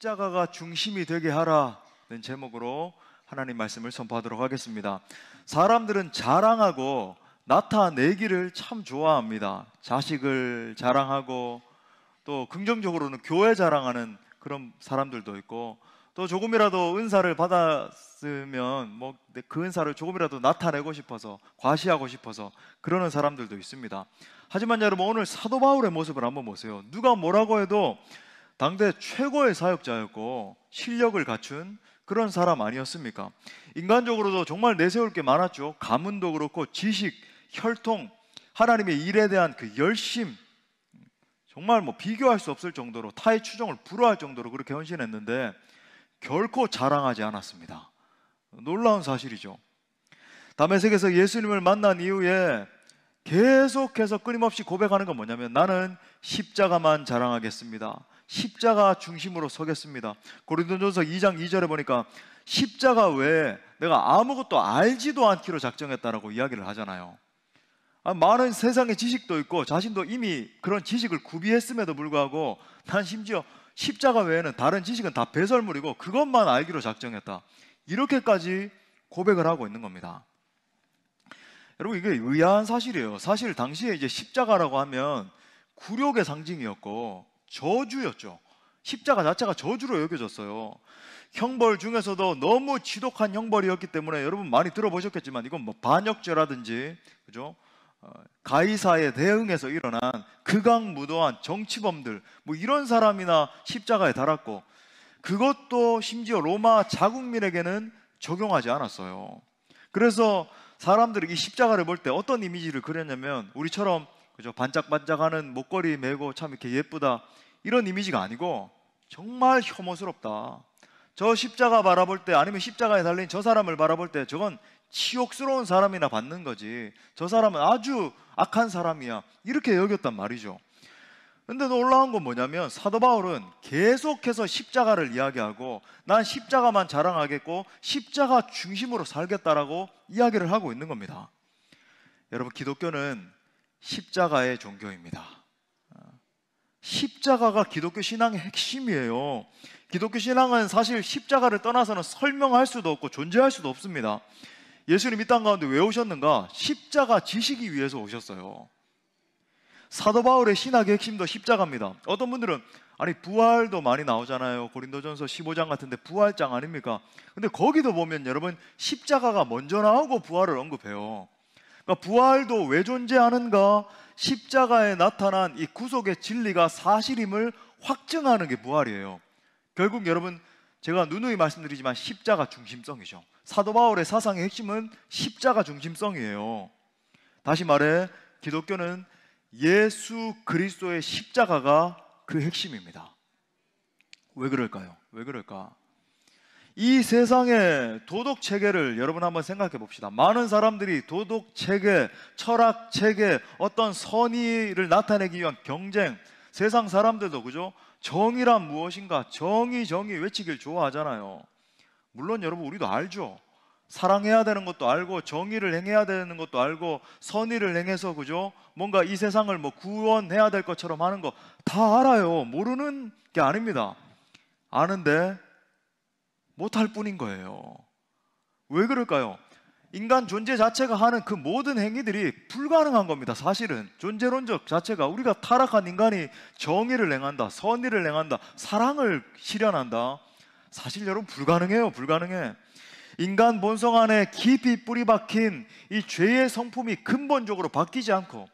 십자가가 중심이 되게 하라는 제목으로 하나님 말씀을 선포하도록 하겠습니다. 사람들은 자랑하고 나타내기를 참 좋아합니다. 자식을 자랑하고 또 긍정적으로는 교회 자랑하는 그런 사람들도 있고 또 조금이라도 은사를 받았으면 뭐 그 은사를 조금이라도 나타내고 싶어서 과시하고 싶어서 그러는 사람들도 있습니다. 하지만 여러분 오늘 사도 바울의 모습을 한번 보세요. 누가 뭐라고 해도 당대 최고의 사역자였고 실력을 갖춘 그런 사람 아니었습니까? 인간적으로도 정말 내세울 게 많았죠. 가문도 그렇고 지식, 혈통, 하나님의 일에 대한 그 열심, 정말 뭐 비교할 수 없을 정도로 타의 추종을 불허할 정도로 그렇게 헌신했는데 결코 자랑하지 않았습니다. 놀라운 사실이죠. 담에색에서 예수님을 만난 이후에 계속해서 끊임없이 고백하는 건 뭐냐면 나는 십자가만 자랑하겠습니다. 십자가 중심으로 서겠습니다. 고린도전서 2장 2절에 보니까 십자가 외에 내가 아무것도 알지도 않기로 작정했다라고 이야기를 하잖아요. 아, 많은 세상의 지식도 있고 자신도 이미 그런 지식을 구비했음에도 불구하고 난 심지어 십자가 외에는 다른 지식은 다 배설물이고 그것만 알기로 작정했다. 이렇게까지 고백을 하고 있는 겁니다. 여러분 이게 의아한 사실이에요. 사실 당시에 이제 십자가라고 하면 굴욕의 상징이었고 저주였죠. 십자가 자체가 저주로 여겨졌어요. 형벌 중에서도 너무 지독한 형벌이었기 때문에 여러분 많이 들어보셨겠지만 이건 뭐 반역죄라든지 그죠? 어, 가이사에 대응해서 일어난 극악무도한 정치범들 뭐 이런 사람이나 십자가에 달았고 그것도 심지어 로마 자국민에게는 적용하지 않았어요. 그래서 사람들이 이 십자가를 볼 때 어떤 이미지를 그렸냐면 우리처럼 그죠? 반짝반짝하는 목걸이 메고 참 이렇게 예쁘다 이런 이미지가 아니고 정말 혐오스럽다. 저 십자가 바라볼 때 아니면 십자가에 달린 저 사람을 바라볼 때 저건 치욕스러운 사람이나 받는 거지. 저 사람은 아주 악한 사람이야. 이렇게 여겼단 말이죠. 근데 놀라운 건 뭐냐면 사도 바울은 계속해서 십자가를 이야기하고 난 십자가만 자랑하겠고 십자가 중심으로 살겠다라고 이야기를 하고 있는 겁니다. 여러분 기독교는 십자가의 종교입니다. 십자가가 기독교 신앙의 핵심이에요. 기독교 신앙은 사실 십자가를 떠나서는 설명할 수도 없고 존재할 수도 없습니다. 예수님 이 땅 가운데 왜 오셨는가? 십자가 지식이 위해서 오셨어요. 사도 바울의 신학의 핵심도 십자가입니다. 어떤 분들은 아니 부활도 많이 나오잖아요. 고린도전서 15장 같은데 부활장 아닙니까? 근데 거기도 보면 여러분 십자가가 먼저 나오고 부활을 언급해요. 그러니까 부활도 왜 존재하는가? 십자가에 나타난 이 구속의 진리가 사실임을 확증하는 게 부활이에요. 결국 여러분 제가 누누이 말씀드리지만 십자가 중심성이죠. 사도 바울의 사상의 핵심은 십자가 중심성이에요. 다시 말해 기독교는 예수 그리스도의 십자가가 그 핵심입니다. 왜 그럴까요? 왜 그럴까? 이 세상의 도덕 체계를 여러분 한번 생각해 봅시다. 많은 사람들이 도덕 체계, 철학 체계, 어떤 선의를 나타내기 위한 경쟁, 세상 사람들도 그죠? 정의란 무엇인가? 정의, 정의 외치길 좋아하잖아요. 물론 여러분 우리도 알죠. 사랑해야 되는 것도 알고 정의를 행해야 되는 것도 알고 선의를 행해서 그죠? 뭔가 이 세상을 뭐 구원해야 될 것처럼 하는 거 다 알아요. 모르는 게 아닙니다. 아는데 못할 뿐인 거예요. 왜 그럴까요? 인간 존재 자체가 하는 그 모든 행위들이 불가능한 겁니다. 사실은 존재론적 자체가 우리가 타락한 인간이 정의를 행한다, 선의를 행한다, 사랑을 실현한다. 사실 여러분 불가능해요. 불가능해. 인간 본성 안에 깊이 뿌리 박힌 이 죄의 성품이 근본적으로 바뀌지 않고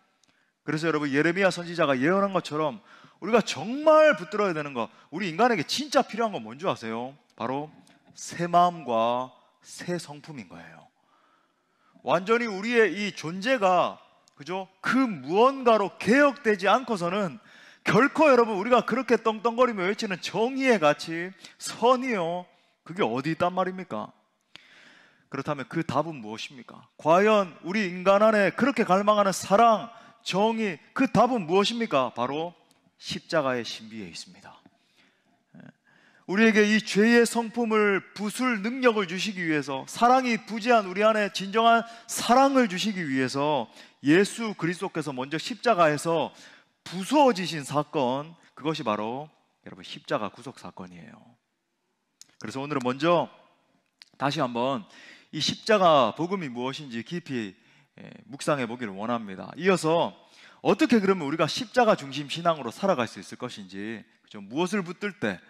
그래서 여러분 예레미야 선지자가 예언한 것처럼 우리가 정말 붙들어야 되는 거 우리 인간에게 진짜 필요한 건 뭔지 아세요? 바로 새 마음과 새 성품인 거예요. 완전히 우리의 이 존재가 그죠? 그 무언가로 개혁되지 않고서는 결코 여러분 우리가 그렇게 떵떵거리며 외치는 정의의 가치, 선이요. 그게 어디 있단 말입니까? 그렇다면 그 답은 무엇입니까? 과연 우리 인간 안에 그렇게 갈망하는 사랑, 정의, 그 답은 무엇입니까? 바로 십자가의 신비에 있습니다. 우리에게 이 죄의 성품을 부술 능력을 주시기 위해서 사랑이 부재한 우리 안에 진정한 사랑을 주시기 위해서 예수 그리스도께서 먼저 십자가에서 부서지신 사건 그것이 바로 여러분 십자가 구속 사건이에요. 그래서 오늘은 먼저 다시 한번 이 십자가 복음이 무엇인지 깊이 예, 묵상해 보기를 원합니다. 이어서 어떻게 그러면 우리가 십자가 중심 신앙으로 살아갈 수 있을 것인지 그죠? 무엇을 붙들 때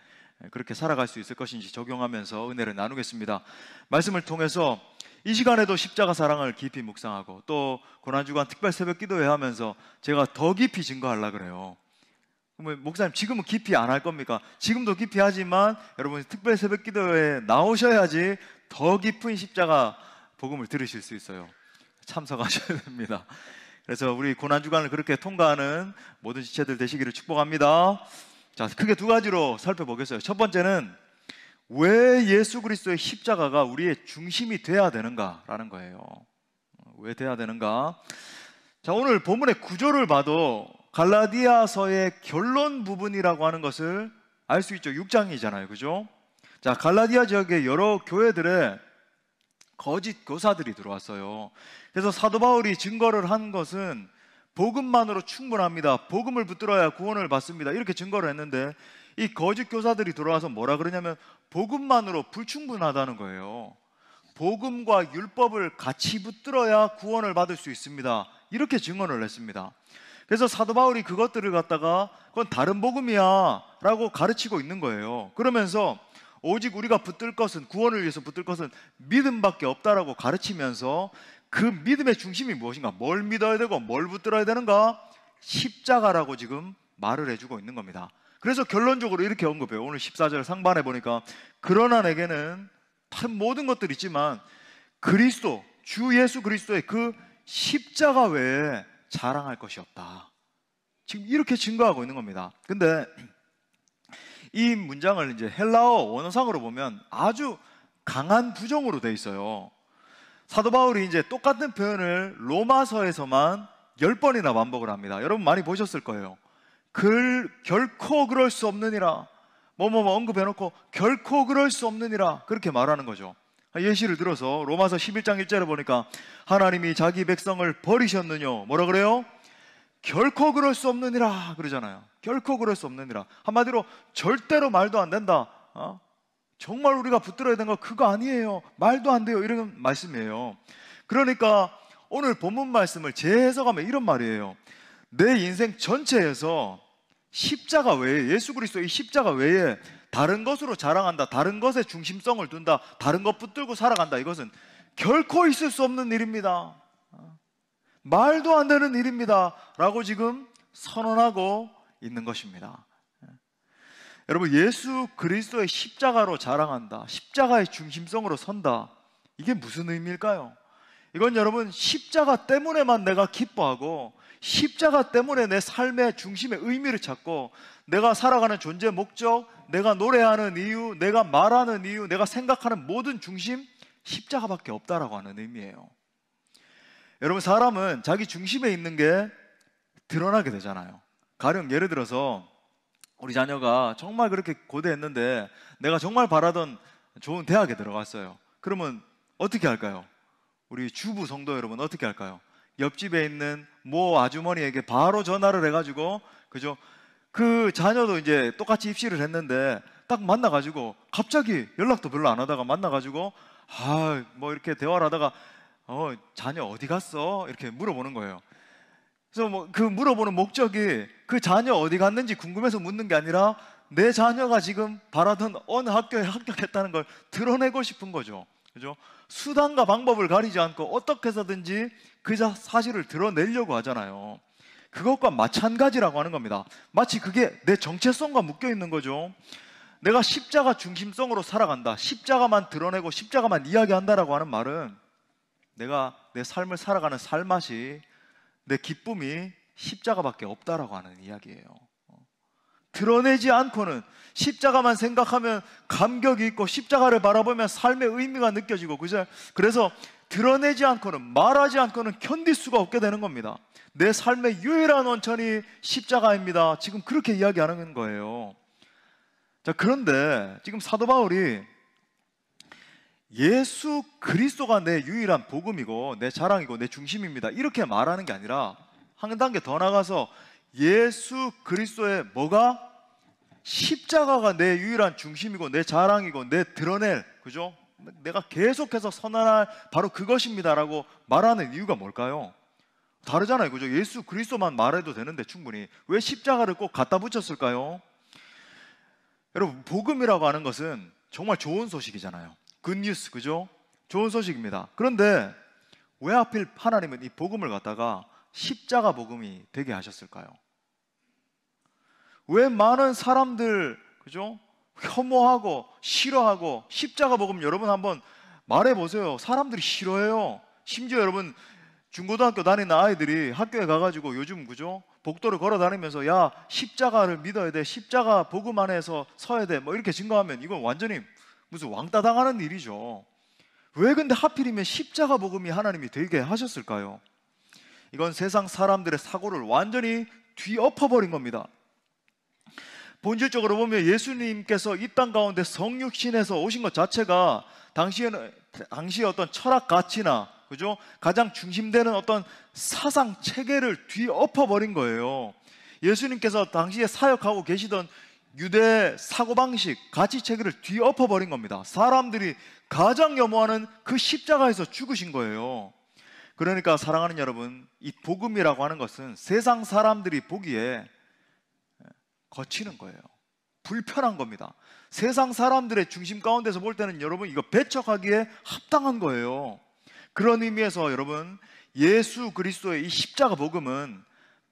그렇게 살아갈 수 있을 것인지 적용하면서 은혜를 나누겠습니다. 말씀을 통해서 이 시간에도 십자가 사랑을 깊이 묵상하고 또 고난주간 특별 새벽 기도회 하면서 제가 더 깊이 증거하려 그래요. 그러면 목사님 지금은 깊이 안 할 겁니까? 지금도 깊이 하지만 여러분 특별 새벽 기도회에 나오셔야지 더 깊은 십자가 복음을 들으실 수 있어요. 참석하셔야 됩니다. 그래서 우리 고난주간을 그렇게 통과하는 모든 지체들 되시기를 축복합니다. 자, 크게 두 가지로 살펴보겠어요. 첫 번째는 왜 예수 그리스도의 십자가가 우리의 중심이 돼야 되는가라는 거예요. 왜 돼야 되는가? 자, 오늘 본문의 구조를 봐도 갈라디아서의 결론 부분이라고 하는 것을 알 수 있죠. 6장이잖아요. 그죠? 자, 갈라디아 지역의 여러 교회들의 거짓 교사들이 들어왔어요. 그래서 사도 바울이 증거를 한 것은 복음만으로 충분합니다. 복음을 붙들어야 구원을 받습니다. 이렇게 증거를 했는데 이 거짓 교사들이 들어와서 뭐라 그러냐면 복음만으로 불충분하다는 거예요. 복음과 율법을 같이 붙들어야 구원을 받을 수 있습니다. 이렇게 증언을 했습니다. 그래서 사도 바울이 그것들을 갖다가 그건 다른 복음이야라고 가르치고 있는 거예요. 그러면서 오직 우리가 붙들 것은 구원을 위해서 붙들 것은 믿음밖에 없다라고 가르치면서 그 믿음의 중심이 무엇인가? 뭘 믿어야 되고 뭘 붙들어야 되는가? 십자가라고 지금 말을 해주고 있는 겁니다. 그래서 결론적으로 이렇게 언급해요. 오늘 14절 상반에 보니까 그러나 내게는 모든 것들 있지만 그리스도, 주 예수 그리스도의 그 십자가 외에 자랑할 것이 없다. 지금 이렇게 증거하고 있는 겁니다. 근데 이 문장을 이제 헬라어 원어상으로 보면 아주 강한 부정으로 돼 있어요. 사도 바울이 이제 똑같은 표현을 로마서에서만 10번이나 반복을 합니다. 여러분 많이 보셨을 거예요. 글, 결코 그럴 수 없느니라. 뭐뭐뭐 언급해놓고 결코 그럴 수 없느니라. 그렇게 말하는 거죠. 예시를 들어서 로마서 11장 1절을 보니까 하나님이 자기 백성을 버리셨느뇨. 뭐라 그래요? 결코 그럴 수 없느니라. 그러잖아요. 결코 그럴 수 없느니라. 한마디로 절대로 말도 안 된다. 어? 정말 우리가 붙들어야 되는 거 그거 아니에요. 말도 안 돼요. 이런 말씀이에요. 그러니까 오늘 본문 말씀을 재해석하면 이런 말이에요. 내 인생 전체에서 십자가 외에 예수 그리스도의 십자가 외에 다른 것으로 자랑한다. 다른 것에 중심성을 둔다. 다른 것 붙들고 살아간다. 이것은 결코 있을 수 없는 일입니다. 말도 안 되는 일입니다. 라고 지금 선언하고 있는 것입니다. 여러분 예수 그리스도의 십자가로 자랑한다. 십자가의 중심성으로 선다. 이게 무슨 의미일까요? 이건 여러분 십자가 때문에만 내가 기뻐하고 십자가 때문에 내 삶의 중심의 의미를 찾고 내가 살아가는 존재 목적, 내가 노래하는 이유, 내가 말하는 이유, 내가 생각하는 모든 중심 십자가밖에 없다라고 하는 의미예요. 여러분 사람은 자기 중심에 있는 게 드러나게 되잖아요. 가령 예를 들어서 우리 자녀가 정말 그렇게 고대했는데 내가 정말 바라던 좋은 대학에 들어갔어요. 그러면 어떻게 할까요? 우리 주부 성도 여러분 어떻게 할까요? 옆집에 있는 모 아주머니에게 바로 전화를 해가지고 그죠? 그 자녀도 이제 똑같이 입시를 했는데 딱 만나가지고 갑자기 연락도 별로 안 하다가 만나가지고 아뭐 이렇게 대화를 하다가 어 자녀 어디 갔어 이렇게 물어보는 거예요. 그래서 뭐그 물어보는 목적이 그 자녀 어디 갔는지 궁금해서 묻는 게 아니라 내 자녀가 지금 바라던 어느 학교에 합격했다는 걸 드러내고 싶은 거죠. 그죠? 수단과 방법을 가리지 않고 어떻게 해서든지 그 사실을 드러내려고 하잖아요. 그것과 마찬가지라고 하는 겁니다. 마치 그게 내 정체성과 묶여 있는 거죠. 내가 십자가 중심성으로 살아간다. 십자가만 드러내고 십자가만 이야기한다라고 하는 말은 내가 내 삶을 살아가는 삶맛이 내 기쁨이 십자가밖에 없다라고 하는 이야기예요. 드러내지 않고는 십자가만 생각하면 감격이 있고 십자가를 바라보면 삶의 의미가 느껴지고 그죠? 그래서 드러내지 않고는 말하지 않고는 견딜 수가 없게 되는 겁니다. 내 삶의 유일한 원천이 십자가입니다. 지금 그렇게 이야기하는 거예요. 자, 그런데 지금 사도 바울이 예수 그리스도가 내 유일한 복음이고 내 자랑이고 내 중심입니다. 이렇게 말하는 게 아니라 한 단계 더 나가서 예수 그리스도의 뭐가 십자가가 내 유일한 중심이고 내 자랑이고 내 드러낼 그죠? 내가 계속해서 선언할 바로 그것입니다라고 말하는 이유가 뭘까요? 다르잖아요. 그죠? 예수 그리스도만 말해도 되는데 충분히 왜 십자가를 꼭 갖다 붙였을까요? 여러분 복음이라고 하는 것은 정말 좋은 소식이잖아요. 굿뉴스 그죠? 좋은 소식입니다. 그런데 왜 하필 하나님은 이 복음을 갖다가 십자가 복음이 되게 하셨을까요? 왜 많은 사람들 그죠? 혐오하고 싫어하고 십자가 복음 여러분 한번 말해 보세요. 사람들이 싫어해요. 심지어 여러분 중고등학교 다니는 아이들이 학교에 가가지고 요즘 그죠? 복도를 걸어 다니면서 야 십자가를 믿어야 돼 십자가 복음 안에서 서야 돼뭐 이렇게 증거하면 이건 완전히 무슨 왕따 당하는 일이죠. 왜 근데 하필이면 십자가 복음이 하나님이 되게 하셨을까요? 이건 세상 사람들의 사고를 완전히 뒤엎어버린 겁니다. 본질적으로 보면 예수님께서 이 땅 가운데 성육신에서 오신 것 자체가 당시에는 당시 어떤 철학 가치나 그죠? 가장 중심되는 어떤 사상 체계를 뒤엎어 버린 거예요. 예수님께서 당시에 사역하고 계시던 유대 사고방식, 가치체계를 뒤엎어버린 겁니다. 사람들이 가장 염호하는 그 십자가에서 죽으신 거예요. 그러니까 사랑하는 여러분, 이 복음이라고 하는 것은 세상 사람들이 보기에 거치는 거예요. 불편한 겁니다. 세상 사람들의 중심 가운데서 볼 때는 여러분 이거 배척하기에 합당한 거예요. 그런 의미에서 여러분 예수 그리스도의 이 십자가 복음은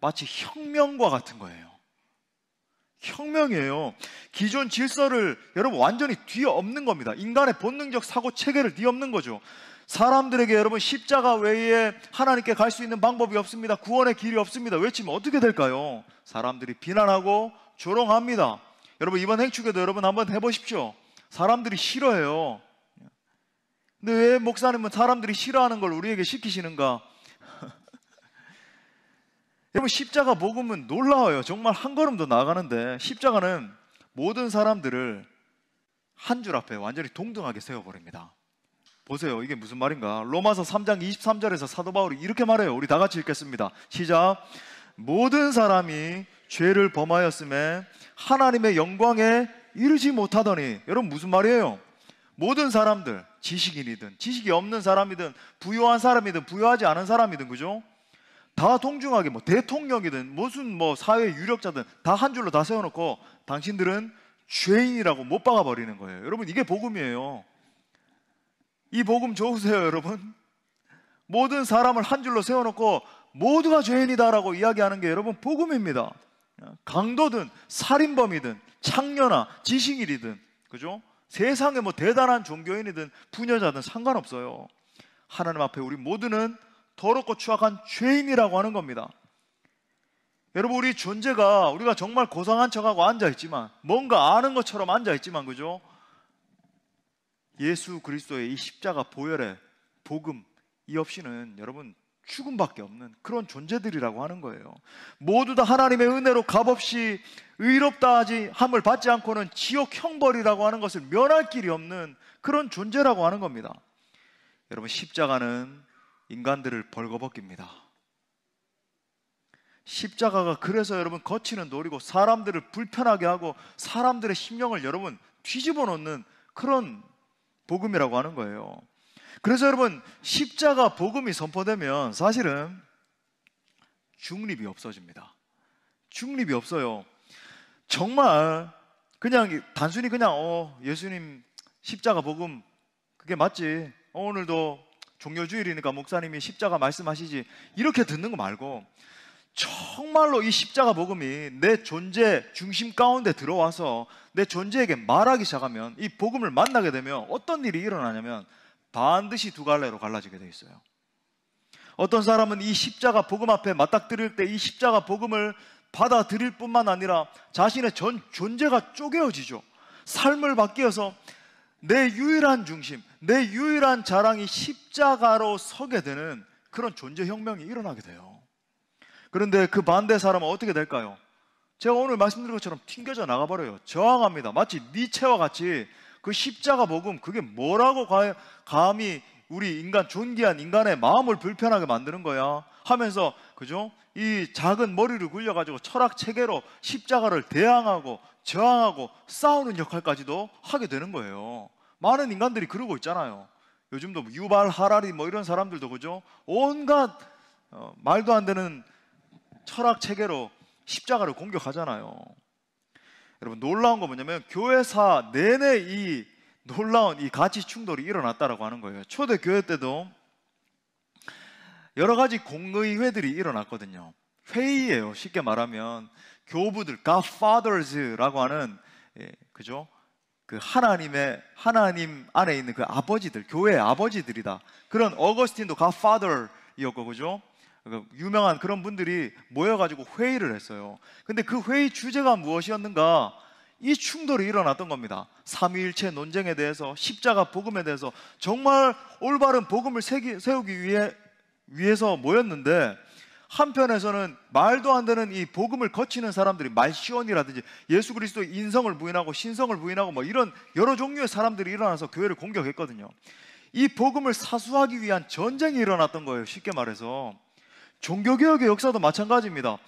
마치 혁명과 같은 거예요. 혁명이에요. 기존 질서를 여러분 완전히 뒤엎는 겁니다. 인간의 본능적 사고 체계를 뒤엎는 거죠. 사람들에게 여러분 십자가 외에 하나님께 갈 수 있는 방법이 없습니다. 구원의 길이 없습니다. 외치면 어떻게 될까요? 사람들이 비난하고 조롱합니다. 여러분 이번 행축에도 여러분 한번 해보십시오. 사람들이 싫어해요. 근데 왜 목사님은 사람들이 싫어하는 걸 우리에게 시키시는가? 여러분 십자가 복음은 놀라워요. 정말 한 걸음 더 나가는데 십자가는 모든 사람들을 한 줄 앞에 완전히 동등하게 세워버립니다. 보세요. 이게 무슨 말인가? 로마서 3장 23절에서 사도 바울이 이렇게 말해요. 우리 다 같이 읽겠습니다. 시작. 모든 사람이 죄를 범하였음에 하나님의 영광에 이르지 못하더니 여러분 무슨 말이에요? 모든 사람들 지식인이든 지식이 없는 사람이든 부유한 사람이든 부유하지 않은 사람이든 그죠? 다 동중하게 뭐 대통령이든 무슨 뭐 사회 유력자든 다 한 줄로 다 세워놓고 당신들은 죄인이라고 못 박아버리는 거예요. 여러분 이게 복음이에요. 이 복음 좋으세요, 여러분? 모든 사람을 한 줄로 세워놓고 모두가 죄인이다라고 이야기하는 게 여러분 복음입니다. 강도든 살인범이든 창녀나 지식인이든 그죠? 세상에 뭐 대단한 종교인이든 부녀자든 상관없어요. 하나님 앞에 우리 모두는 더럽고 추악한 죄인이라고 하는 겁니다. 여러분 우리 존재가 우리가 정말 고상한 척하고 앉아 있지만 뭔가 아는 것처럼 앉아 있지만 그죠? 예수 그리스도의 이 십자가 보혈의 복음 이 없이는 여러분 죽음밖에 없는 그런 존재들이라고 하는 거예요. 모두 다 하나님의 은혜로 값없이 의롭다 하지 함을 받지 않고는 지옥 형벌이라고 하는 것을 면할 길이 없는 그런 존재라고 하는 겁니다. 여러분 십자가는 인간들을 벌거벗깁니다. 십자가가 그래서 여러분 거치는 놀이고 사람들을 불편하게 하고 사람들의 심령을 여러분 뒤집어 놓는 그런 복음이라고 하는 거예요. 그래서 여러분 십자가 복음이 선포되면 사실은 중립이 없어집니다. 중립이 없어요. 정말 그냥 단순히 그냥 어 예수님 십자가 복음 그게 맞지. 어, 오늘도 종교주일이니까 목사님이 십자가 말씀하시지 이렇게 듣는 거 말고 정말로 이 십자가 복음이 내 존재 중심 가운데 들어와서 내 존재에게 말하기 시작하면 이 복음을 만나게 되면 어떤 일이 일어나냐면 반드시 두 갈래로 갈라지게 돼 있어요. 어떤 사람은 이 십자가 복음 앞에 맞닥뜨릴 때 이 십자가 복음을 받아들일 뿐만 아니라 자신의 전 존재가 쪼개어지죠. 삶을 바뀌어서 내 유일한 중심, 내 유일한 자랑이 십자가로 서게 되는 그런 존재 혁명이 일어나게 돼요. 그런데 그 반대 사람은 어떻게 될까요? 제가 오늘 말씀드린 것처럼 튕겨져 나가버려요. 저항합니다. 마치 니체와 같이 그 십자가 복음, 그게 뭐라고 감히 우리 인간, 존귀한 인간의 마음을 불편하게 만드는 거야. 하면서, 그죠? 이 작은 머리를 굴려가지고 철학 체계로 십자가를 대항하고 저항하고 싸우는 역할까지도 하게 되는 거예요. 많은 인간들이 그러고 있잖아요. 요즘도 뭐 유발 하라리 뭐 이런 사람들도 그죠? 온갖 어, 말도 안 되는 철학 체계로 십자가를 공격하잖아요. 여러분 놀라운 거 뭐냐면 교회사 내내 이 놀라운 이 가치 충돌이 일어났다라고 하는 거예요. 초대 교회 때도 여러 가지 공의회들이 일어났거든요. 회의예요. 쉽게 말하면 교부들, godfathers라고 하는 예, 그죠? 그 하나님의 하나님 안에 있는 그 아버지들, 교회의 아버지들이다. 그런 어거스틴도 godfather이었고 그죠? 그 유명한 그런 분들이 모여가지고 회의를 했어요. 근데 그 회의 주제가 무엇이었는가? 이 충돌이 일어났던 겁니다. 삼위일체 논쟁에 대해서 십자가 복음에 대해서 정말 올바른 복음을 세기, 세우기 위해 위해서 모였는데 한편에서는 말도 안 되는 이 복음을 거치는 사람들이 말시원이라든지 예수 그리스도 인성을 부인하고 신성을 부인하고 뭐 이런 여러 종류의 사람들이 일어나서 교회를 공격했거든요. 이 복음을 사수하기 위한 전쟁이 일어났던 거예요. 쉽게 말해서 종교개혁의 역사도 마찬가지입니다.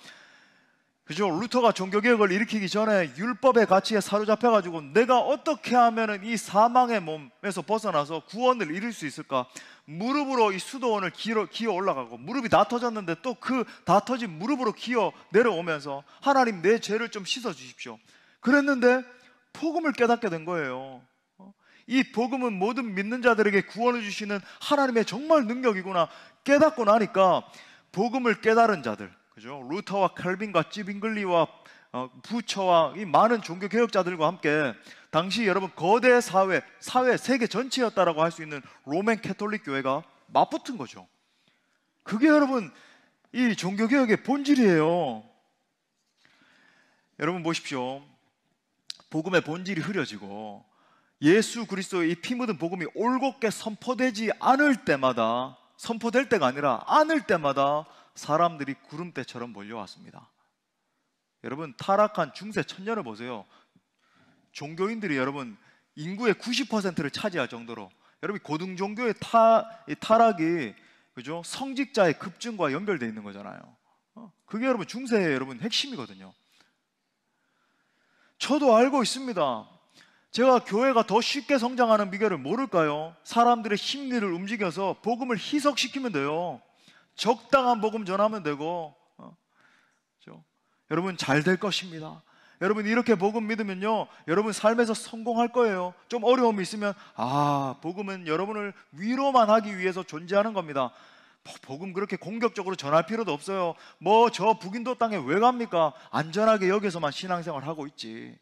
그죠? 루터가 종교개혁을 일으키기 전에 율법의 가치에 사로잡혀가지고 내가 어떻게 하면 이 사망의 몸에서 벗어나서 구원을 이룰 수 있을까? 무릎으로 이 수도원을 기어, 기어 올라가고 무릎이 다 터졌는데 또 그 다 터진 무릎으로 기어 내려오면서 하나님 내 죄를 좀 씻어주십시오. 그랬는데 복음을 깨닫게 된 거예요. 이 복음은 모든 믿는 자들에게 구원을 주시는 하나님의 정말 능력이구나 깨닫고 나니까 복음을 깨달은 자들, 그죠? 루터와 칼빈과 찌빙글리와 어, 부처와 이 많은 종교 개혁자들과 함께 당시 여러분 거대 사회, 사회 세계 전체였다라고 할 수 있는 로맨 캐톨릭 교회가 맞붙은 거죠. 그게 여러분 이 종교 개혁의 본질이에요. 여러분 보십시오. 복음의 본질이 흐려지고 예수 그리스도의 이피 묻은 복음이 올곧게 선포되지 않을 때마다 선포될 때가 아니라 않을 때마다 사람들이 구름대처럼 몰려왔습니다. 여러분 타락한 중세 천년을 보세요. 종교인들이 여러분 인구의 90%를 차지할 정도로 여러분 고등 종교의 타, 타락이 그죠 성직자의 급증과 연결돼 있는 거잖아요. 어? 그게 여러분 중세의 여러분 핵심이거든요. 저도 알고 있습니다. 제가 교회가 더 쉽게 성장하는 비결을 모를까요? 사람들의 심리를 움직여서 복음을 희석시키면 돼요. 적당한 복음 전하면 되고 어, 여러분 잘 될 것입니다. 여러분 이렇게 복음 믿으면요 여러분 삶에서 성공할 거예요 좀 어려움이 있으면 아 복음은 여러분을 위로만 하기 위해서 존재하는 겁니다 뭐 복음 그렇게 공격적으로 전할 필요도 없어요 뭐 저 북인도 땅에 왜 갑니까 안전하게 여기서만 신앙생활 하고 있지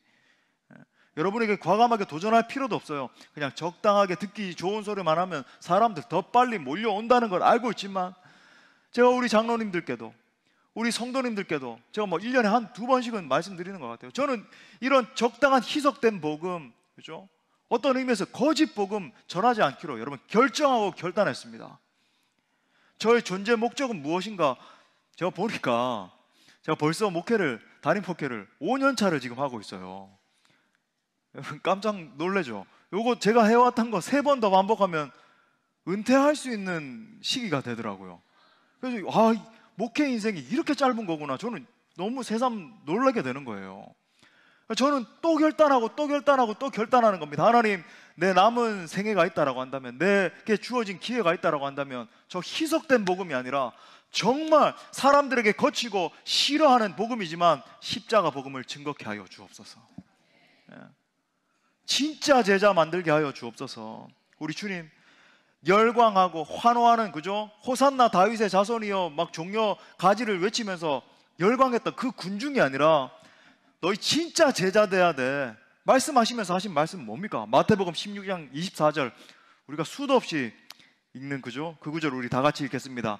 예. 여러분에게 과감하게 도전할 필요도 없어요 그냥 적당하게 듣기 좋은 소리만 하면 사람들 더 빨리 몰려온다는 걸 알고 있지만 제가 우리 장로님들께도 우리 성도님들께도 제가 뭐 1년에 한 두 번씩은 말씀드리는 것 같아요. 저는 이런 적당한 희석된 복음, 그죠? 어떤 의미에서 거짓 복음 전하지 않기로 여러분 결정하고 결단했습니다. 저의 존재 목적은 무엇인가? 제가 보니까 제가 벌써 목회를, 단임 목회를 5년 차를 지금 하고 있어요. 여러분 깜짝 놀래죠? 요거 제가 해왔던 거 세 번 더 반복하면 은퇴할 수 있는 시기가 되더라고요. 그래서 아 목회 인생이 이렇게 짧은 거구나. 저는 너무 새삼 놀라게 되는 거예요. 저는 또 결단하고 또 결단하고 또 결단하는 겁니다. 하나님, 내 남은 생애가 있다라고 한다면, 내게 주어진 기회가 있다라고 한다면, 저 희석된 복음이 아니라 정말 사람들에게 거치고 싫어하는 복음이지만 십자가 복음을 증거케 하여 주옵소서. 예. 진짜 제자 만들게 하여 주옵소서. 우리 주님, 열광하고 환호하는 그죠? 호산나 다윗의 자손이여 막 종려 가지를 외치면서 열광했던 그 군중이 아니라 너희 진짜 제자 돼야 돼. 말씀하시면서 하신 말씀 뭡니까? 마태복음 16장 24절 우리가 수도 없이 읽는 그죠? 그 구절 우리 다 같이 읽겠습니다.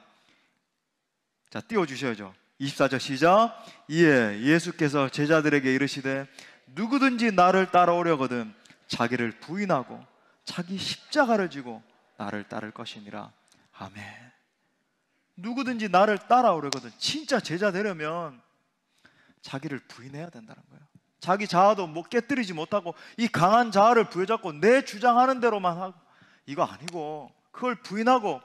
자, 띄워 주셔야죠. 24절 시작. 이 예수께서 제자들에게 이르시되 누구든지 나를 따라오려거든 자기를 부인하고 자기 십자가를 지고 나를 따를 것이니라. 아멘. 누구든지 나를 따라오려거든 진짜 제자 되려면 자기를 부인해야 된다는 거예요. 자기 자아도 못 깨뜨리지 못하고 이 강한 자아를 부여잡고 내 주장하는 대로만 하고 이거 아니고 그걸 부인하고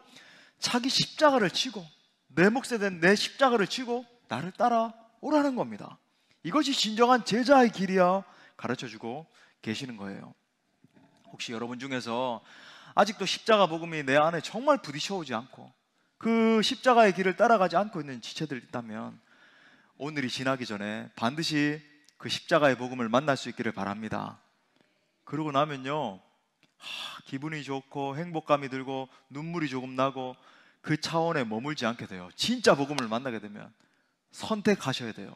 자기 십자가를 치고 내 몫에 된내 십자가를 치고 나를 따라오라는 겁니다. 이것이 진정한 제자의 길이야 가르쳐 주고 계시는 거예요. 혹시 여러분 중에서 아직도 십자가 복음이 내 안에 정말 부딪혀오지 않고 그 십자가의 길을 따라가지 않고 있는 지체들 있다면 오늘이 지나기 전에 반드시 그 십자가의 복음을 만날 수 있기를 바랍니다. 그러고 나면요. 하, 기분이 좋고 행복감이 들고 눈물이 조금 나고 그 차원에 머물지 않게 돼요. 진짜 복음을 만나게 되면 선택하셔야 돼요.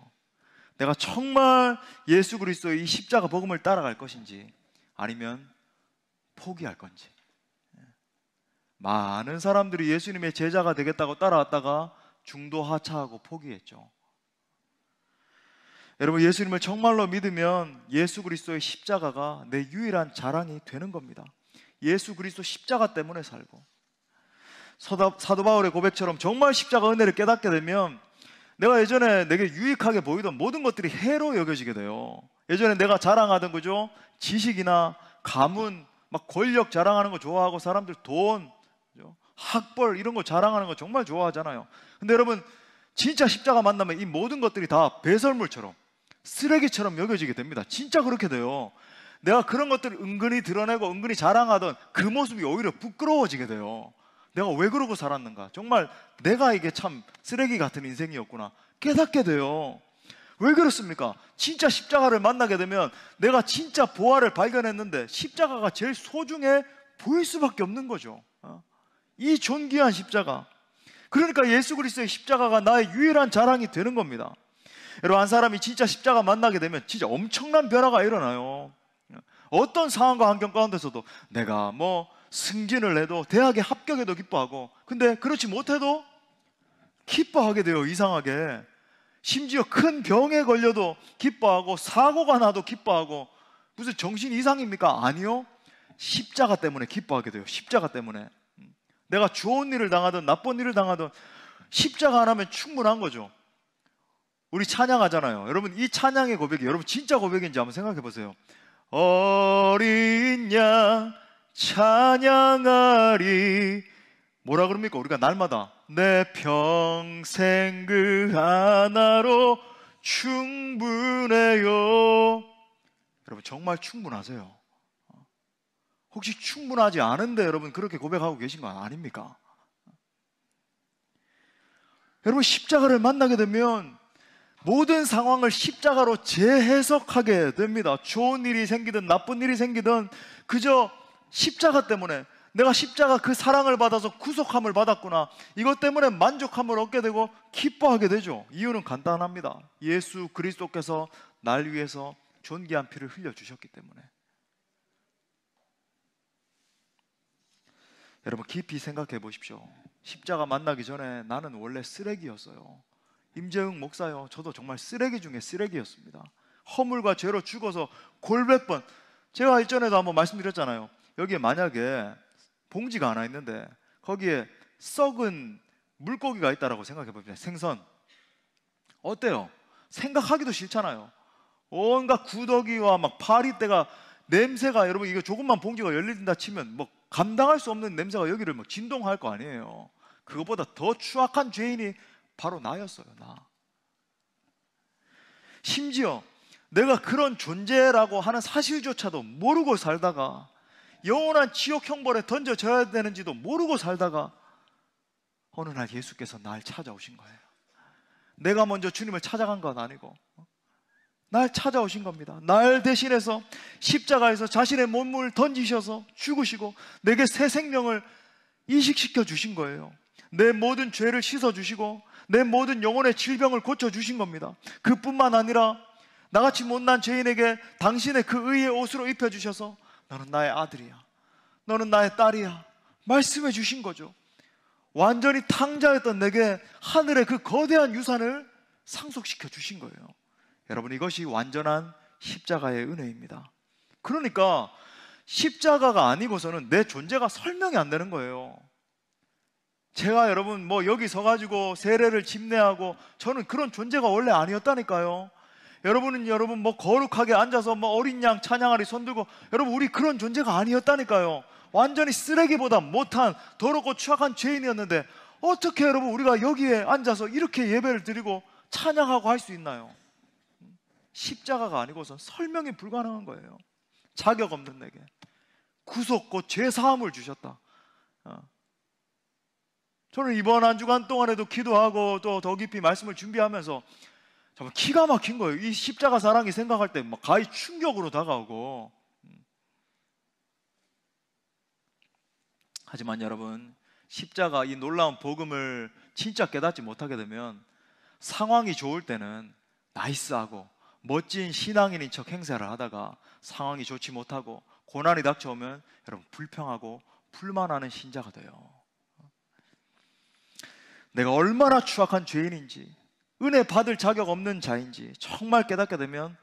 내가 정말 예수 그리스도의 이 십자가 복음을 따라갈 것인지 아니면 포기할 건지. 많은 사람들이 예수님의 제자가 되겠다고 따라왔다가 중도 하차하고 포기했죠. 여러분 예수님을 정말로 믿으면 예수 그리스도의 십자가가 내 유일한 자랑이 되는 겁니다. 예수 그리스도 십자가 때문에 살고 서다, 사도 바울의 고백처럼 정말 십자가 은혜를 깨닫게 되면 내가 예전에 내게 유익하게 보이던 모든 것들이 해로 여겨지게 돼요. 예전에 내가 자랑하던 거죠 지식이나 가문 막 권력 자랑하는 거 좋아하고 사람들 돈 학벌 이런 거 자랑하는 거 정말 좋아하잖아요. 근데 여러분 진짜 십자가 만나면 이 모든 것들이 다 배설물처럼 쓰레기처럼 여겨지게 됩니다. 진짜 그렇게 돼요. 내가 그런 것들을 은근히 드러내고 은근히 자랑하던 그 모습이 오히려 부끄러워지게 돼요. 내가 왜 그러고 살았는가? 정말 내가 이게 참 쓰레기 같은 인생이었구나. 깨닫게 돼요. 왜 그렇습니까? 진짜 십자가를 만나게 되면 내가 진짜 보화를 발견했는데 십자가가 제일 소중해 보일 수밖에 없는 거죠. 이 존귀한 십자가. 그러니까 예수 그리스도의 십자가가 나의 유일한 자랑이 되는 겁니다. 여러분 한 사람이 진짜 십자가 만나게 되면 진짜 엄청난 변화가 일어나요. 어떤 상황과 환경 가운데서도 내가 뭐 승진을 해도 대학에 합격해도 기뻐하고 근데 그렇지 못해도 기뻐하게 돼요 이상하게 심지어 큰 병에 걸려도 기뻐하고 사고가 나도 기뻐하고 무슨 정신 이상입니까? 아니요 십자가 때문에 기뻐하게 돼요 십자가 때문에 내가 좋은 일을 당하든 나쁜 일을 당하든 십자가 하나면 충분한 거죠. 우리 찬양하잖아요. 여러분 이 찬양의 고백이 여러분 진짜 고백인지 한번 생각해 보세요. 어린 양 찬양하리 뭐라 그럽니까? 우리가 날마다 내 평생 그 하나로 충분해요. 여러분 정말 충분하세요. 혹시 충분하지 않은데 여러분 그렇게 고백하고 계신 거 아닙니까? 여러분 십자가를 만나게 되면 모든 상황을 십자가로 재해석하게 됩니다. 좋은 일이 생기든 나쁜 일이 생기든 그저 십자가 때문에 내가 십자가 그 사랑을 받아서 구속함을 받았구나. 이것 때문에 만족함을 얻게 되고 기뻐하게 되죠. 이유는 간단합니다. 예수 그리스도께서 날 위해서 존귀한 피를 흘려 주셨기 때문에. 여러분 깊이 생각해 보십시오. 십자가 만나기 전에 나는 원래 쓰레기였어요. 임재흥 목사요. 저도 정말 쓰레기 중에 쓰레기였습니다. 허물과 죄로 죽어서 골백 번. 제가 일전에도 한번 말씀드렸잖아요. 여기에 만약에 봉지가 하나 있는데 거기에 썩은 물고기가 있다라고 생각해 봅니다. 생선. 어때요? 생각하기도 싫잖아요. 온갖 구더기와 막 파리떼가 냄새가 여러분 이거 조금만 봉지가 열린다 치면 뭐 감당할 수 없는 냄새가 여기를 막 진동할 거 아니에요. 그것보다 더 추악한 죄인이 바로 나였어요, 나. 심지어 내가 그런 존재라고 하는 사실조차도 모르고 살다가 영원한 지옥 형벌에 던져져야 되는지도 모르고 살다가 어느 날 예수께서 날 찾아오신 거예요. 내가 먼저 주님을 찾아간 건 아니고 날 찾아오신 겁니다. 날 대신해서 십자가에서 자신의 몸을 던지셔서 죽으시고 내게 새 생명을 이식시켜 주신 거예요. 내 모든 죄를 씻어 주시고 내 모든 영혼의 질병을 고쳐 주신 겁니다. 그뿐만 아니라 나같이 못난 죄인에게 당신의 그 의의 옷으로 입혀 주셔서 너는 나의 아들이야. 너는 나의 딸이야. 말씀해 주신 거죠. 완전히 탕자였던 내게 하늘의 그 거대한 유산을 상속시켜 주신 거예요. 여러분 이것이 완전한 십자가의 은혜입니다. 그러니까 십자가가 아니고서는 내 존재가 설명이 안 되는 거예요. 제가 여러분 뭐 여기 서가지고 세례를 집례하고 저는 그런 존재가 원래 아니었다니까요. 여러분은 여러분 뭐 거룩하게 앉아서 뭐 어린 양 찬양하리 손 들고 여러분 우리 그런 존재가 아니었다니까요. 완전히 쓰레기보다 못한 더럽고 추악한 죄인이었는데 어떻게 여러분 우리가 여기에 앉아서 이렇게 예배를 드리고 찬양하고 할 수 있나요? 십자가가 아니고서 설명이 불가능한 거예요. 자격 없는 내게 구속 곧 죄사함을 주셨다. 어. 저는 이번 한 주간 동안에도 기도하고 또 더 깊이 말씀을 준비하면서 정말 기가 막힌 거예요. 이 십자가 사랑이 생각할 때 막 가히 충격으로 다가오고. 음. 하지만 여러분, 십자가 이 놀라운 복음을 진짜 깨닫지 못하게 되면 상황이 좋을 때는 나이스하고 멋진 신앙인인 척 행사를 하다가 상황이 좋지 못하고 고난이 닥쳐오면 여러분 불평하고 불만하는 신자가 돼요. 내가 얼마나 추악한 죄인인지 은혜 받을 자격 없는 자인지 정말 깨닫게 되면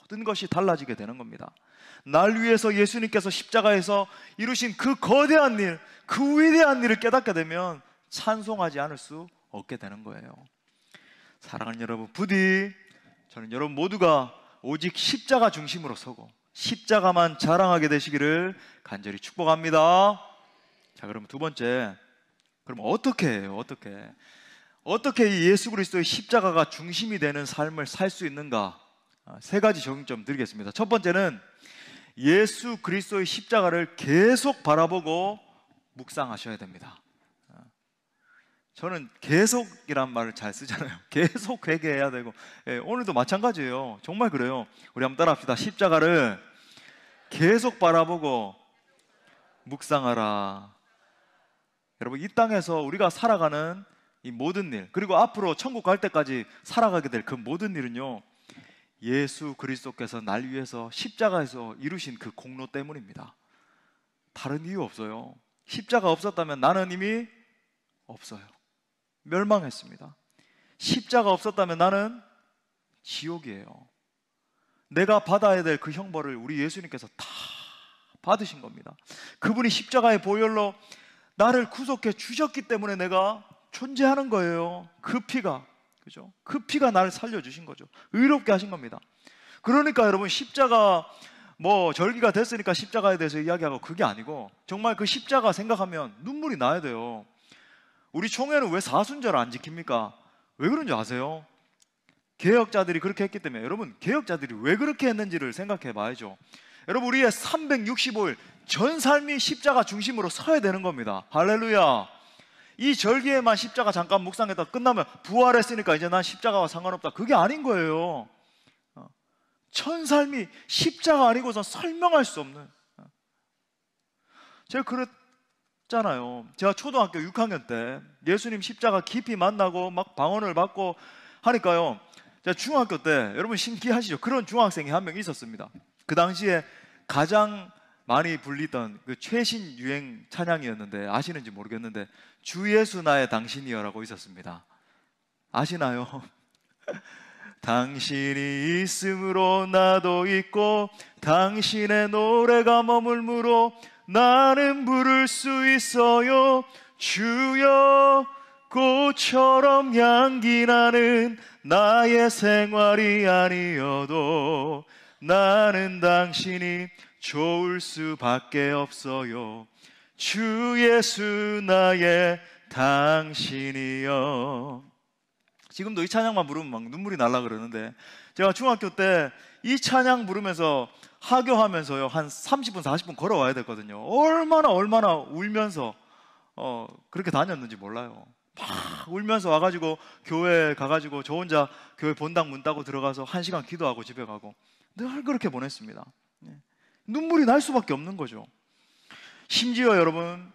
모든 것이 달라지게 되는 겁니다. 날 위해서 예수님께서 십자가에서 이루신 그 거대한 일, 그 위대한 일을 깨닫게 되면 찬송하지 않을 수 없게 되는 거예요. 사랑하는 여러분, 부디 저는 여러분 모두가 오직 십자가 중심으로 서고 십자가만 자랑하게 되시기를 간절히 축복합니다. 자, 그럼 두 번째. 그럼 어떻게 해요? 어떻게? 어떻게 예수 그리스도의 십자가가 중심이 되는 삶을 살 수 있는가? 아, 세 가지 적용점 드리겠습니다. 첫 번째는 예수 그리스도의 십자가를 계속 바라보고 묵상하셔야 됩니다. 저는 계속이란 말을 잘 쓰잖아요. 계속 회개해야 되고 예, 오늘도 마찬가지예요. 정말 그래요. 우리 한번 따라합시다. 십자가를 계속 바라보고 묵상하라. 여러분 이 땅에서 우리가 살아가는 이 모든 일 그리고 앞으로 천국 갈 때까지 살아가게 될 그 모든 일은요 예수 그리스도께서 날 위해서 십자가에서 이루신 그 공로 때문입니다. 다른 이유 없어요. 십자가 없었다면 나는 이미 없어요. 멸망했습니다. 십자가 없었다면 나는 지옥이에요. 내가 받아야 될 그 형벌을 우리 예수님께서 다 받으신 겁니다. 그분이 십자가의 보혈로 나를 구속해 주셨기 때문에 내가 존재하는 거예요. 그 피가 그죠? 그 피가 나를 살려 주신 거죠. 의롭게 하신 겁니다. 그러니까 여러분 십자가 뭐 절기가 됐으니까 십자가에 대해서 이야기하고 그게 아니고 정말 그 십자가 생각하면 눈물이 나야 돼요. 우리 총회는 왜 사순절을 안 지킵니까? 왜 그런지 아세요? 개혁자들이 그렇게 했기 때문에 여러분 개혁자들이 왜 그렇게 했는지를 생각해 봐야죠. 여러분 우리의 365일 전 삶이 십자가 중심으로 서야 되는 겁니다. 할렐루야. 이 절기에만 십자가 잠깐 묵상했다 끝나면 부활했으니까 이제 난 십자가와 상관없다. 그게 아닌 거예요. 천 어. 삶이 십자가 아니고선 설명할 수 없는. 어. 제가 그랬, 잖아요. 제가 초등학교 6학년 때 예수님 십자가 깊이 만나고 막 방언을 받고 하니까요. 제가 중학교 때 여러분 신기하시죠? 그런 중학생이 한 명 있었습니다. 그 당시에 가장 많이 불리던 그 최신 유행 찬양이었는데 아시는지 모르겠는데 주 예수 나의 당신이여라고 있었습니다. 아시나요? 당신이 있음으로 나도 있고 당신의 노래가 머물므로 나는 부를 수 있어요 주여 꽃처럼 향기 나는 나의 생활이 아니어도 나는 당신이 좋을 수밖에 없어요 주 예수 나의 당신이여 지금도 이 찬양만 부르면 막 눈물이 날라 그러는데 제가 중학교 때 이 찬양 부르면서 하교하면서요 한 30분 40분 걸어와야 됐거든요. 얼마나 얼마나 울면서 어, 그렇게 다녔는지 몰라요. 막 울면서 와가지고 교회 가가지고 저 혼자 교회 본당 문 따고 들어가서 한 시간 기도하고 집에 가고 늘 그렇게 보냈습니다. 네. 눈물이 날 수밖에 없는 거죠. 심지어 여러분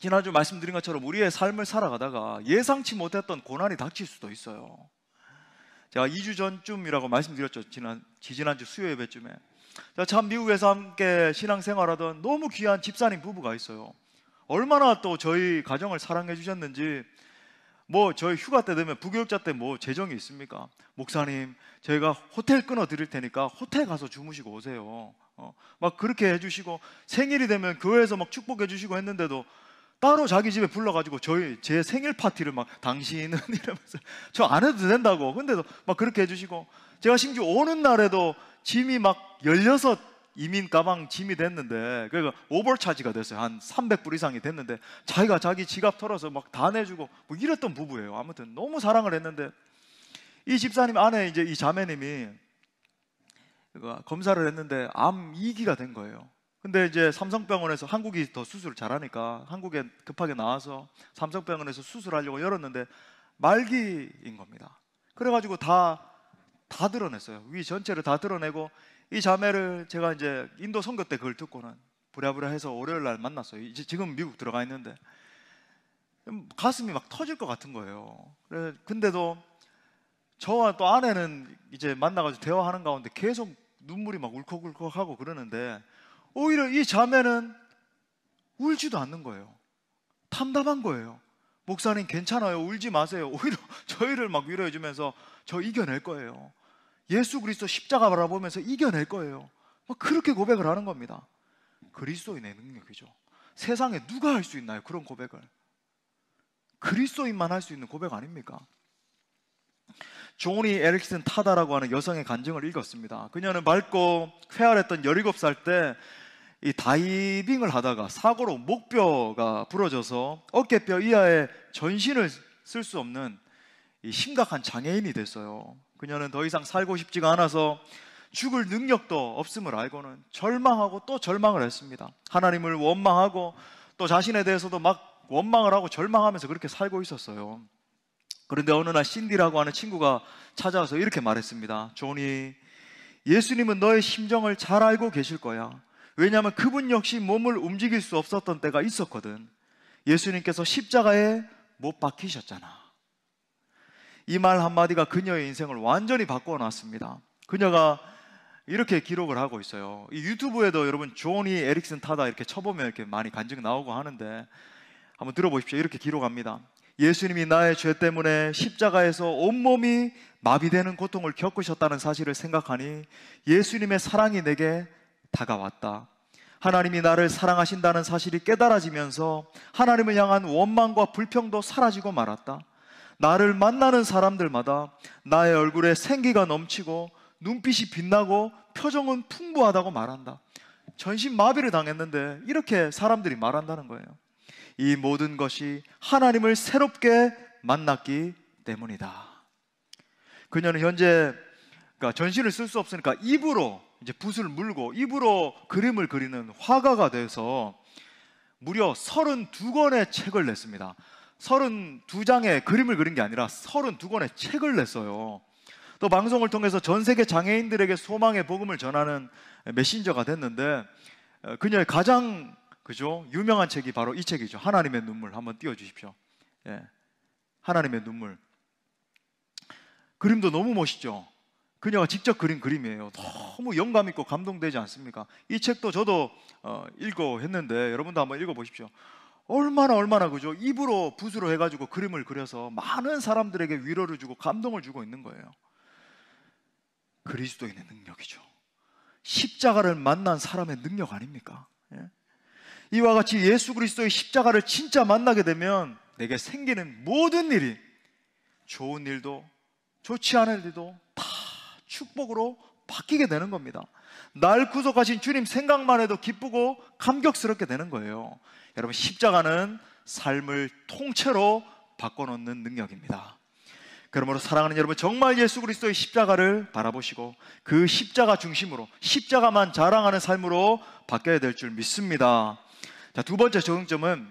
지난주 말씀드린 것처럼 우리의 삶을 살아가다가 예상치 못했던 고난이 닥칠 수도 있어요. 제가 2주 전쯤이라고 말씀드렸죠. 지난, 지난주 수요 예배쯤에. 참 미국에서 함께 신앙생활하던 너무 귀한 집사님 부부가 있어요. 얼마나 또 저희 가정을 사랑해 주셨는지 뭐 저희 휴가 때 되면 부교육자 때 뭐 재정이 있습니까? 목사님 저희가 호텔 끊어 드릴 테니까 호텔 가서 주무시고 오세요. 어, 막 그렇게 해주시고 생일이 되면 교회에서 막 축복해 주시고 했는데도 따로 자기 집에 불러가지고 저희 제 생일 파티를 막 당신은 이러면서 저 안 해도 된다고 근데도 막 그렇게 해주시고 제가 심지어 오는 날에도 짐이 막 열여섯 이민 가방 짐이 됐는데 그러니까 오버차지가 됐어요 한 300불 이상이 됐는데 자기가 자기 지갑 털어서 막 다 내주고 뭐 이랬던 부부예요 아무튼 너무 사랑을 했는데 이 집사님 안에 이제 이 자매님이 검사를 했는데 암 2기가 된 거예요 근데 이제 삼성병원에서 한국이 더 수술을 잘하니까 한국에 급하게 나와서 삼성병원에서 수술하려고 열었는데 말기인 겁니다. 그래가지고 다 다 드러냈어요. 위 전체를 다 드러내고 이 자매를 제가 이제 인도 선거 때 그걸 듣고는 부랴부랴 해서 월요일 날 만났어요. 이제 지금 미국 들어가 있는데 가슴이 막 터질 것 같은 거예요. 근데도 저와 또 아내는 이제 만나가지고 대화하는 가운데 계속 눈물이 막 울컥울컥하고 그러는데 오히려 이 자매는 울지도 않는 거예요. 탐담한 거예요. 목사님 괜찮아요. 울지 마세요. 오히려 저희를 막 위로해 주면서 저 이겨낼 거예요. 예수 그리스도 십자가 바라보면서 이겨낼 거예요. 막 그렇게 고백을 하는 겁니다. 그리스도인의 능력이죠. 세상에 누가 할 수 있나요? 그런 고백을. 그리스도인만 할 수 있는 고백 아닙니까? 조니 에릭슨 타다라고 하는 여성의 간증을 읽었습니다. 그녀는 밝고 쾌활했던 17살 때이 다이빙을 하다가 사고로 목뼈가 부러져서 어깨뼈 이하의 전신을 쓸 수 없는 이 심각한 장애인이 됐어요. 그녀는 더 이상 살고 싶지가 않아서 죽을 능력도 없음을 알고는 절망하고 또 절망을 했습니다. 하나님을 원망하고 또 자신에 대해서도 막 원망을 하고 절망하면서 그렇게 살고 있었어요. 그런데 어느 날 신디라고 하는 친구가 찾아와서 이렇게 말했습니다. 조니, 예수님은 너의 심정을 잘 알고 계실 거야. 왜냐하면 그분 역시 몸을 움직일 수 없었던 때가 있었거든. 예수님께서 십자가에 못 박히셨잖아. 이 말 한마디가 그녀의 인생을 완전히 바꿔놨습니다. 그녀가 이렇게 기록을 하고 있어요. 유튜브에도 여러분 조니 에릭슨 타다 이렇게 쳐보면 이렇게 많이 간증 나오고 하는데 한번 들어보십시오. 이렇게 기록합니다. 예수님이 나의 죄 때문에 십자가에서 온몸이 마비되는 고통을 겪으셨다는 사실을 생각하니 예수님의 사랑이 내게 다가왔다. 하나님이 나를 사랑하신다는 사실이 깨달아지면서 하나님을 향한 원망과 불평도 사라지고 말았다. 나를 만나는 사람들마다 나의 얼굴에 생기가 넘치고 눈빛이 빛나고 표정은 풍부하다고 말한다. 전신 마비를 당했는데 이렇게 사람들이 말한다는 거예요. 이 모든 것이 하나님을 새롭게 만났기 때문이다. 그녀는 현재 그러니까 전신을 쓸 수 없으니까 입으로 이제 붓을 물고 입으로 그림을 그리는 화가가 돼서 무려 32권의 책을 냈습니다. 32장의 그림을 그린 게 아니라 32권의 책을 냈어요. 또 방송을 통해서 전 세계 장애인들에게 소망의 복음을 전하는 메신저가 됐는데 어, 그녀의 가장 그죠 유명한 책이 바로 이 책이죠. 하나님의 눈물 한번 띄워주십시오. 예. 하나님의 눈물. 그림도 너무 멋있죠. 그녀가 직접 그린 그림이에요. 너무 영감 있고 감동되지 않습니까? 이 책도 저도 어, 읽어 했는데 여러분도 한번 읽어보십시오. 얼마나 얼마나 그죠? 입으로 붓으로 해가지고 그림을 그려서 많은 사람들에게 위로를 주고 감동을 주고 있는 거예요. 그리스도인의 능력이죠. 십자가를 만난 사람의 능력 아닙니까? 예? 이와 같이 예수 그리스도의 십자가를 진짜 만나게 되면 내게 생기는 모든 일이 좋은 일도 좋지 않을 일도 축복으로 바뀌게 되는 겁니다. 날 구속하신 주님 생각만 해도 기쁘고 감격스럽게 되는 거예요. 여러분, 십자가는 삶을 통째로 바꿔놓는 능력입니다. 그러므로 사랑하는 여러분, 정말 예수 그리스도의 십자가를 바라보시고 그 십자가 중심으로, 십자가만 자랑하는 삶으로 바뀌어야 될 줄 믿습니다. 자, 두 번째 적용점은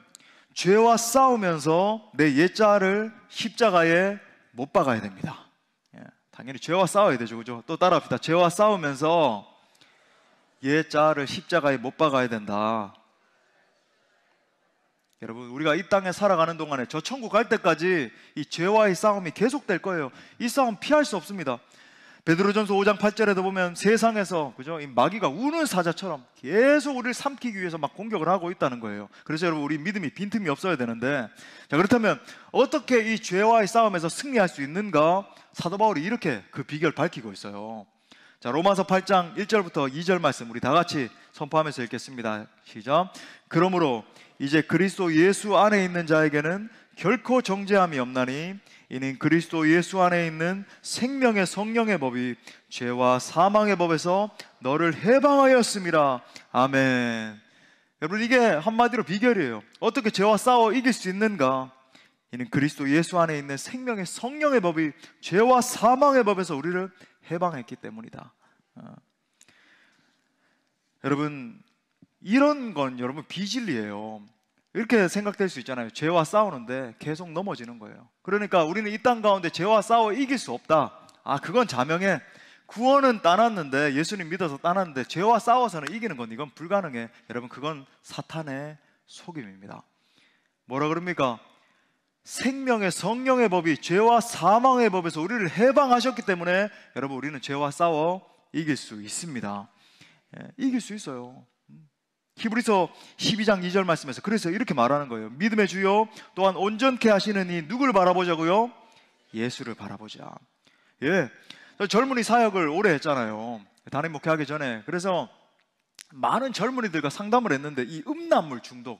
죄와 싸우면서 내옛자를 십자가에 못 박아야 됩니다. 당연히 죄와 싸워야 되죠. 그죠? 또 따라합시다. 죄와 싸우면서 예 자를 십자가에 못 박아야 된다. 여러분, 우리가 이 땅에 살아가는 동안에 저 천국 갈 때까지 이 죄와의 싸움이 계속될 거예요. 이 싸움 피할 수 없습니다. 베드로전서 5장 8절에도 보면 세상에서 그죠? 이 마귀가 우는 사자처럼 계속 우리를 삼키기 위해서 막 공격을 하고 있다는 거예요. 그래서 여러분 우리 믿음이 빈틈이 없어야 되는데 자 그렇다면 어떻게 이 죄와의 싸움에서 승리할 수 있는가? 사도 바울이 이렇게 그 비결 밝히고 있어요. 자, 로마서 8장 1절부터 2절 말씀 우리 다 같이 선포하면서 읽겠습니다. 시작. 그러므로 이제 그리스도 예수 안에 있는 자에게는 결코 정죄함이 없나니 이는 그리스도 예수 안에 있는 생명의 성령의 법이 죄와 사망의 법에서 너를 해방하였습니다. 아멘. 여러분 이게 한마디로 비결이에요. 어떻게 죄와 싸워 이길 수 있는가? 이는 그리스도 예수 안에 있는 생명의 성령의 법이 죄와 사망의 법에서 우리를 해방했기 때문이다. 어. 여러분 이런 건 여러분 비질리예요. 이렇게 생각될 수 있잖아요. 죄와 싸우는데 계속 넘어지는 거예요. 그러니까 우리는 이 땅 가운데 죄와 싸워 이길 수 없다. 아, 그건 자명해. 구원은 따놨는데 예수님 믿어서 따놨는데 죄와 싸워서는 이기는 건 이건 불가능해. 여러분 그건 사탄의 속임입니다. 뭐라 그럽니까? 생명의 성령의 법이 죄와 사망의 법에서 우리를 해방하셨기 때문에 여러분 우리는 죄와 싸워 이길 수 있습니다. 예, 이길 수 있어요. 히브리서 12장 2절 말씀에서 그래서 이렇게 말하는 거예요. 믿음의 주요 또한 온전케 하시는 이 누굴 바라보자고요? 예수를 바라보자. 예. 젊은이 사역을 오래 했잖아요. 단임 목회하기 전에. 그래서 많은 젊은이들과 상담을 했는데 이 음란물 중독,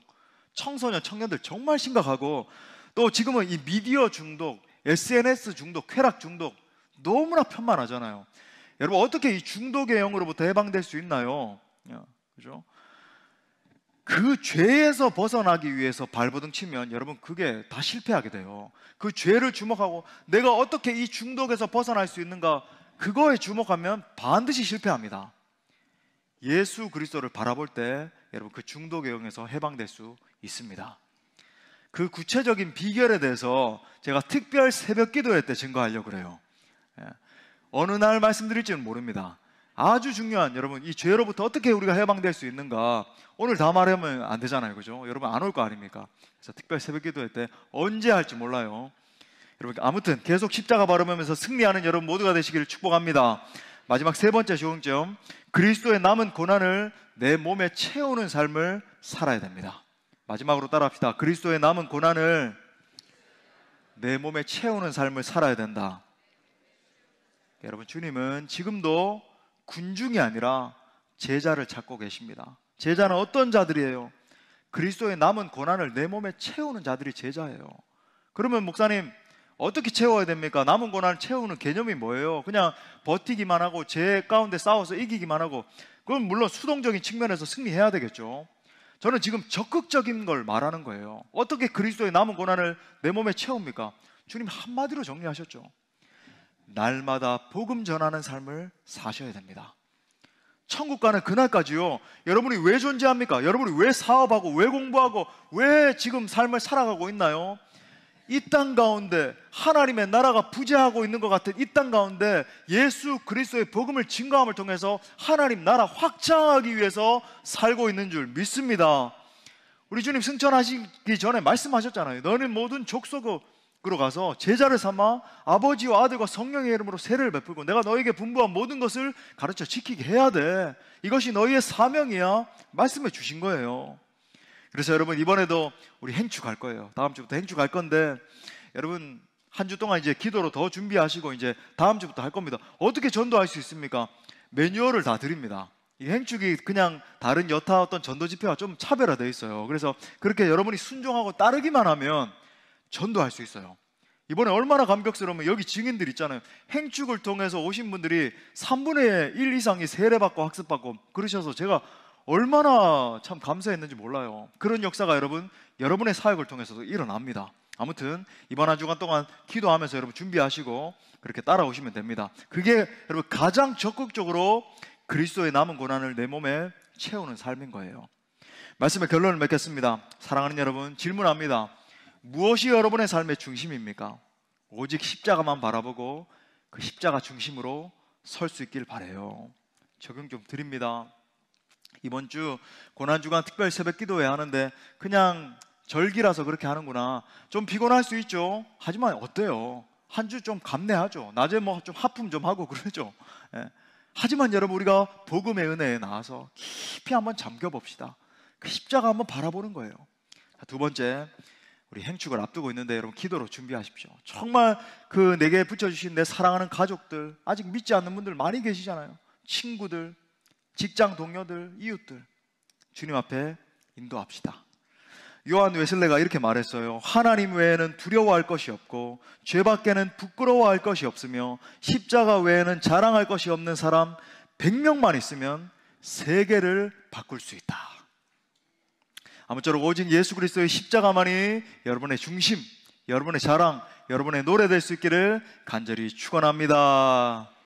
청소년, 청년들 정말 심각하고 또 지금은 이 미디어 중독, SNS 중독, 쾌락 중독 너무나 편만하잖아요. 여러분 어떻게 이 중독의 영으로부터 해방될 수 있나요? 그죠? 그 죄에서 벗어나기 위해서 발버둥 치면 여러분 그게 다 실패하게 돼요. 그 죄를 주목하고 내가 어떻게 이 중독에서 벗어날 수 있는가 그거에 주목하면 반드시 실패합니다. 예수 그리스도를 바라볼 때 여러분 그 중독의 영에서 해방될 수 있습니다. 그 구체적인 비결에 대해서 제가 특별 새벽 기도회 때 증거하려고 그래요. 예. 어느 날 말씀드릴지는 모릅니다. 아주 중요한 여러분 이 죄로부터 어떻게 우리가 해방될 수 있는가 오늘 다 말하면 안 되잖아요 그죠 여러분 안 올 거 아닙니까 그래서 특별 새벽 기도회 때 언제 할지 몰라요 여러분 아무튼 계속 십자가 바르면서 승리하는 여러분 모두가 되시기를 축복합니다 마지막 세 번째 적용점 그리스도의 남은 고난을 내 몸에 채우는 삶을 살아야 됩니다 마지막으로 따라합시다 그리스도의 남은 고난을 내 몸에 채우는 삶을 살아야 된다 여러분 주님은 지금도 군중이 아니라 제자를 찾고 계십니다. 제자는 어떤 자들이에요? 그리스도의 남은 고난을 내 몸에 채우는 자들이 제자예요. 그러면 목사님 어떻게 채워야 됩니까? 남은 고난을 채우는 개념이 뭐예요? 그냥 버티기만 하고 제 가운데 싸워서 이기기만 하고 그건 물론 수동적인 측면에서 승리해야 되겠죠. 저는 지금 적극적인 걸 말하는 거예요. 어떻게 그리스도의 남은 고난을 내 몸에 채웁니까? 주님 한마디로 정리하셨죠. 날마다 복음 전하는 삶을 사셔야 됩니다. 천국 가는 그날까지요. 여러분이 왜 존재합니까? 여러분이 왜 사업하고 왜 공부하고 왜 지금 삶을 살아가고 있나요? 이 땅 가운데 하나님의 나라가 부재하고 있는 것 같은 이 땅 가운데 예수 그리스도의 복음을 증거함을 통해서 하나님 나라 확장하기 위해서 살고 있는 줄 믿습니다. 우리 주님 승천하시기 전에 말씀하셨잖아요. 너는 모든 족속의 그러 가서 제자를 삼아 아버지와 아들과 성령의 이름으로 세를 베풀고 내가 너에게 분부한 모든 것을 가르쳐 지키게 해야 돼. 이것이 너희의 사명이야. 말씀해 주신 거예요. 그래서 여러분 이번에도 우리 행주 갈 거예요. 다음 주부터 행주 갈 건데 여러분 한 주 동안 이제 기도로 더 준비하시고 이제 다음 주부터 할 겁니다. 어떻게 전도할 수 있습니까? 매뉴얼을 다 드립니다. 이 행축이 그냥 다른 여타 어떤 전도 집회와 좀 차별화되어 있어요. 그래서 그렇게 여러분이 순종하고 따르기만 하면 전도할 수 있어요. 이번에 얼마나 감격스러우면 여기 증인들 있잖아요. 행축을 통해서 오신 분들이 3분의 1 이상이 세례받고 학습받고 그러셔서 제가 얼마나 참 감사했는지 몰라요. 그런 역사가 여러분, 여러분의 사역을 통해서도 일어납니다. 아무튼 이번 한 주간 동안 기도하면서 여러분 준비하시고 그렇게 따라오시면 됩니다. 그게 여러분 가장 적극적으로 그리스도의 남은 고난을 내 몸에 채우는 삶인 거예요. 말씀의 결론을 맺겠습니다. 사랑하는 여러분, 질문합니다. 무엇이 여러분의 삶의 중심입니까? 오직 십자가만 바라보고 그 십자가 중심으로 설 수 있길 바래요. 적용 좀 드립니다. 이번 주 고난 주간 특별 새벽 기도회 하는데 그냥 절기라서 그렇게 하는구나. 좀 피곤할 수 있죠. 하지만 어때요? 한 주 좀 감내하죠. 낮에 뭐 좀 하품 좀 하고 그러죠. 예. 하지만 여러분 우리가 복음의 은혜에 나와서 깊이 한번 잠겨 봅시다. 그 십자가 한번 바라보는 거예요. 두 번째, 우리 행축을 앞두고 있는데 여러분 기도로 준비하십시오. 정말 그 내게 붙여주신 내 사랑하는 가족들, 아직 믿지 않는 분들 많이 계시잖아요. 친구들, 직장 동료들, 이웃들. 주님 앞에 인도합시다. 요한 웨슬레가 이렇게 말했어요. 하나님 외에는 두려워할 것이 없고 죄 밖에는 부끄러워할 것이 없으며 십자가 외에는 자랑할 것이 없는 사람 100명만 있으면 세계를 바꿀 수 있다. 아무쪼록 오직 예수 그리스도의 십자가만이 여러분의 중심, 여러분의 자랑, 여러분의 노래 될 수 있기를 간절히 축원합니다.